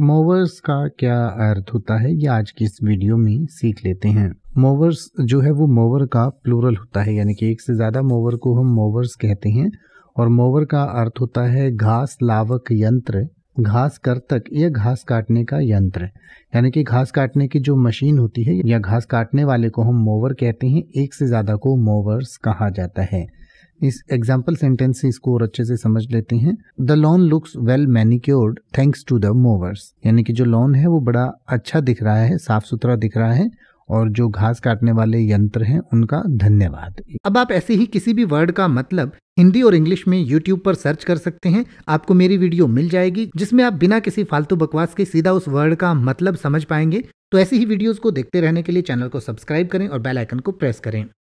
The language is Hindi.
मोवर्स का क्या अर्थ होता है ये आज की इस वीडियो में सीख लेते हैं मोवर्स जो है वो मोवर का प्लूरल होता है यानी कि एक से ज़्यादा मोवर को हम मोवर्स कहते हैं और मोवर का अर्थ होता है घास लावक यंत्र घास कर्तक या घास काटने का यंत्र यानी कि घास काटने की जो मशीन होती है या घास काटने वाले को हम मोवर कहते हैं एक से ज़्यादा को मोवर्स कहा जाता है इस एग्जाम्पल सेंटेंस से इसको और अच्छे से समझ लेते हैं the lawn looks well manicured thanks to the mowers यानी कि जो लॉन है वो बड़ा अच्छा दिख रहा है साफ सुथरा दिख रहा है और जो घास काटने वाले यंत्र हैं उनका धन्यवाद अब आप ऐसे ही किसी भी वर्ड का मतलब हिंदी और इंग्लिश में यूट्यूब पर सर्च कर सकते हैं आपको मेरी वीडियो मिल जाएगी जिसमें आप बिना किसी फालतू बकवास के सीधा उस वर्ड का मतलब समझ पाएंगे तो ऐसी ही वीडियोस को देखते रहने के लिए चैनल को सब्सक्राइब करें और बेल आइकन को प्रेस करें